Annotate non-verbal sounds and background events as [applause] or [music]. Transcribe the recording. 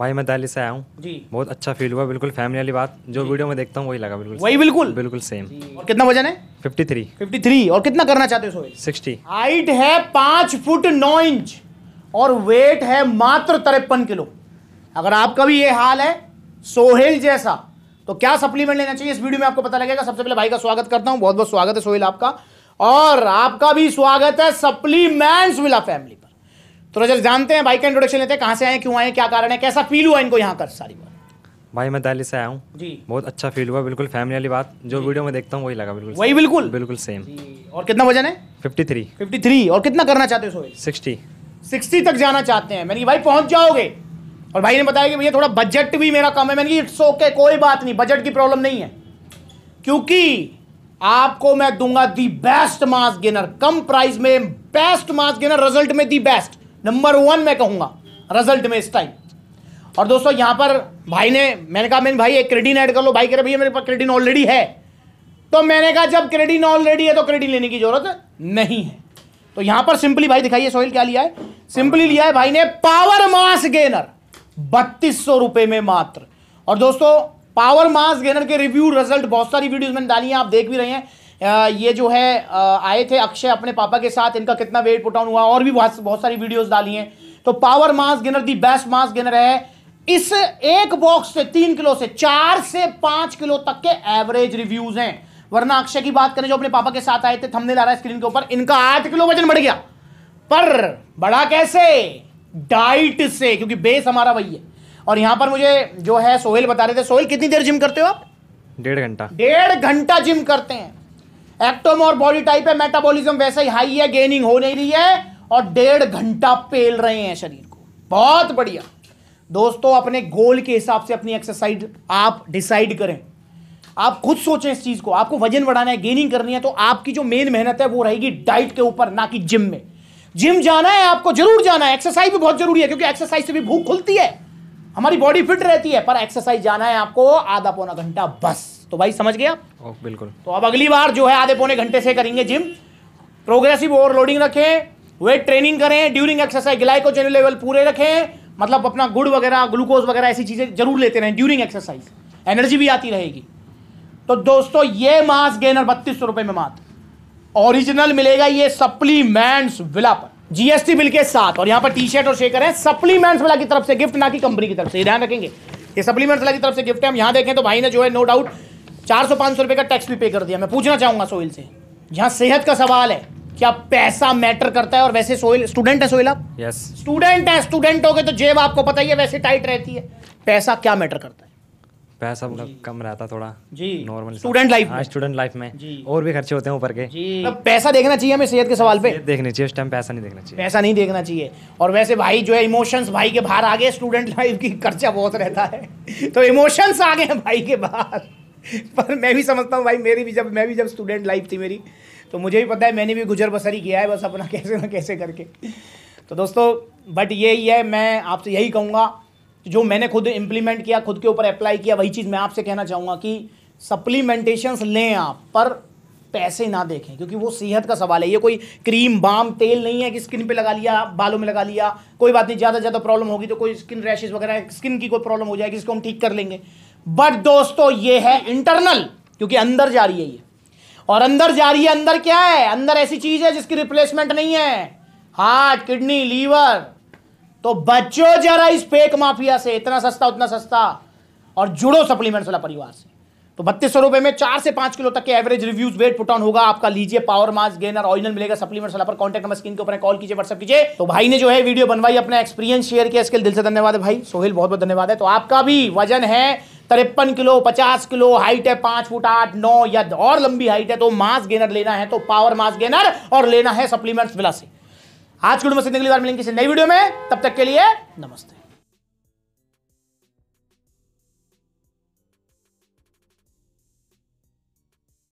भाई मैं दिल्ली से आया हूँ जी बहुत अच्छा फील हुआ बिल्कुल फैमिली वाली बात जो वीडियो में देखता हूँ वही लगा बिल्कुल वही बिल्कुल बिल्कुल सेम और कितना वजन है फिफ्टी थ्री फिफ्टी थ्री और कितना करना चाहते हो सिक्सटी हाइट है पांच फुट नौ इंच और वेट है मात्र तिरपन किलो अगर आपका भी ये हाल है सोहेल जैसा तो क्या सप्लीमेंट लेना चाहिए इस वीडियो में आपको पता लगेगा सबसे पहले भाई का स्वागत करता हूँ बहुत बहुत स्वागत है सोहेल आपका और आपका भी स्वागत है सप्लीमेंट्स विला फैमिली तो रजल जानते हैं भाई का इंट्रोडक्शन लेते हैं कहाँ से आए क्यों आए क्या कारण है कैसा फील हुआ इनको यहाँ कर सारी बात भाई मैं दिल्ली से आया हूँ जी बहुत अच्छा फील हुआ बिल्कुल फैमिली वाली बात जो वीडियो में देखता हूँ वही लगा बिल्कुल वही बिल्कुल बिल्कुल सेम और कितना वजन है फिफ्टी थ्री फिफ्टी थ्री और कितना करना चाहते हो सिक्सटी सिक्सटी तक जाना चाहते हैं मैंने भाई पहुंच जाओगे और भाई ने बताया कि भैया थोड़ा बजट भी मेरा कम है मैंने इट्स ओके कोई बात नहीं बजट की प्रॉब्लम नहीं है क्योंकि आपको मैं दूंगा दी बेस्ट मास गेनर कम प्राइस में बेस्ट मास गेनर रिजल्ट में दी बेस्ट नंबर वन मैं कहूंगा रिजल्ट में इस टाइम और दोस्तों यहां पर भाई ने मैंने कहा मैंने भाई एक क्रेडिट ऐड कर लो भाई कह रहे भैया मेरे पास क्रेडिट ऑलरेडी है तो मैंने कहा जब क्रेडिट ऑलरेडी है तो क्रेडिट लेने की जरूरत नहीं है तो यहां पर सिंपली भाई दिखाइए सोहेल क्या लिया है सिंपली लिया है भाई ने पावर मास गेनर बत्तीस सौ रुपए में मात्र और दोस्तों पावर मास गेनर के रिव्यू रिजल्ट बहुत सारी वीडियोस मैंने डाली हैं आप देख भी रहे हैं ये जो है आए थे अक्षय अपने पापा के साथ इनका कितना वेट पुट हुआ और भी बहुत सारी वीडियोस डाली हैं तो पावर मास गिनर दी बेस्ट मास गिनर है इस एक बॉक्स से तीन किलो से चार से पांच किलो तक के एवरेज रिव्यूज हैं वरना अक्षय की बात करें जो अपने पापा के साथ आए थे थमने ला रहा है स्क्रीन के ऊपर इनका आठ किलो वजन बढ़ गया पर बढ़ा कैसे डाइट से क्योंकि बेस हमारा वही है और यहां पर मुझे जो है सोहेल बता रहे थे सोहेल कितनी देर जिम करते हो आप डेढ़ घंटा डेढ़ घंटा जिम करते हैं एक्टोम और बॉडी टाइप है मेटाबॉलिज्म वैसे ही हाई है गेनिंग हो नहीं रही है और डेढ़ घंटा पेल रहे हैं शरीर को बहुत बढ़िया दोस्तों अपने गोल के हिसाब से अपनी एक्सरसाइज आप डिसाइड करें आप खुद सोचें इस चीज को आपको वजन बढ़ाना है गेनिंग करनी है तो आपकी जो मेन मेहनत है वो रहेगी डाइट के ऊपर ना कि जिम में जिम जाना है आपको जरूर जाना है एक्सरसाइज भी बहुत जरूरी है क्योंकि एक्सरसाइज से भी भूख खुलती है हमारी बॉडी फिट रहती है पर एक्सरसाइज जाना है आपको आधा पौना घंटा बस तो भाई समझ गया बिल्कुल तो अब अगली बार जो है आधे पौने घंटे से करेंगे जिम प्रोग्रेसिव ओवरलोडिंग रखें वेट ट्रेनिंग करें ड्यूरिंग एक्सरसाइज ग्लाइकोजेन लेवल पूरे रखें मतलब अपना गुड़ वगैरह ग्लूकोज वगैरह ऐसी चीज़ें जरूर लेते रहें ड्यूरिंग एक्सरसाइज एनर्जी भी आती रहेगी तो दोस्तों ये मास गेनर बत्तीस सौ रुपए में मात ओरिजिनल मिलेगा ये सप्लीमेंट्स विला पर जीएसटी बिल के साथ और यहां पर टी शर्ट और शेकर है सप्लीमेंट्स विला की तरफ से गिफ्ट ना की कंपनी की तरफ से ध्यान रखेंगे ये सप्लीमेंट्स विला की तरफ से गिफ्ट है हम यहां देखें तो भाई ने जो है नो डाउट चार सौ पाँच सौ रुपये का टैक्स भी पे कर दिया मैं पूछना चाहूँगा सोहिल से जहाँ सेहत का सवाल है क्या पैसा मैटर करता है और वैसे सोहिल स्टूडेंट है सोहिल आप यस स्टूडेंट है स्टूडेंट हो गए तो जेब आपको पता ही है वैसे टाइट रहती है पैसा क्या मैटर करता है पैसा मतलब कम रहता थोड़ा जी normal student life student life में जी और भी खर्चे होते हैं ऊपर के जी पैसा देखना चाहिए हमें सेहत के सवाल पे देखना चाहिए उस टाइम पैसा नहीं देखना चाहिए पैसा नहीं देखना चाहिए और वैसे भाई जो है इमोशंस भाई के बाहर आ गए स्टूडेंट लाइफ की खर्चा बहुत रहता है [laughs] तो इमोशंस आ गए भाई के बाहर पर मैं भी समझता हूँ भाई मेरी भी जब मैं भी जब स्टूडेंट लाइफ थी मेरी तो मुझे भी पता है मैंने भी गुजर बसरी किया है बस अपना [laughs] कैसे ना कैसे करके तो दोस्तों बट यही है मैं आपसे यही कहूँगा जो मैंने खुद इम्प्लीमेंट किया खुद के ऊपर अप्लाई किया वही चीज़ मैं आपसे कहना चाहूँगा कि सप्लीमेंटेशंस लें आप पर पैसे ना देखें क्योंकि वो सेहत का सवाल है ये कोई क्रीम बाम तेल नहीं है कि स्किन पे लगा लिया बालों में लगा लिया कोई बात नहीं ज़्यादा ज़्यादा प्रॉब्लम होगी तो कोई स्किन रैशेज वगैरह स्किन की कोई प्रॉब्लम हो जाएगी इसको हम ठीक कर लेंगे बट दोस्तों ये है इंटरनल क्योंकि अंदर जा रही है ये और अंदर जा रही है अंदर क्या है अंदर ऐसी चीज है जिसकी रिप्लेसमेंट नहीं है हार्ट किडनी लीवर तो बचो जरा इस फेक माफिया से इतना सस्ता उतना सस्ता और जुड़ो सप्लीमेंट्स वाला परिवार से तो बत्तीस रुपए में चार से पांच किलो तक के average reviews weight put on होगा आपका लीजिए पावर मास गेनर ऑरिजिनल मिलेगा सप्लीमेंट्स वाला पर कॉन्टेक्ट नंबर स्क्रीन के ऊपर कॉल कीजिए व्हाट्सअप कीजिए तो भाई ने जो है वीडियो बनवाई अपना एक्सपीरियंस शेयर किया इसके दिल से धन्यवाद है भाई सोहेल बहुत बहुत धन्यवाद है तो आपका भी वजन है तिरपन किलो पचास किलो हाइट है पांच फुट आठ नौ या और लंबी हाइट है तो मास गेनर लेना है तो पावर मास गेनर और लेना है सप्लीमेंट्स विला से आज के वीडियो में अगली बार मिलेंगे किसी नई वीडियो में तब तक के लिए नमस्ते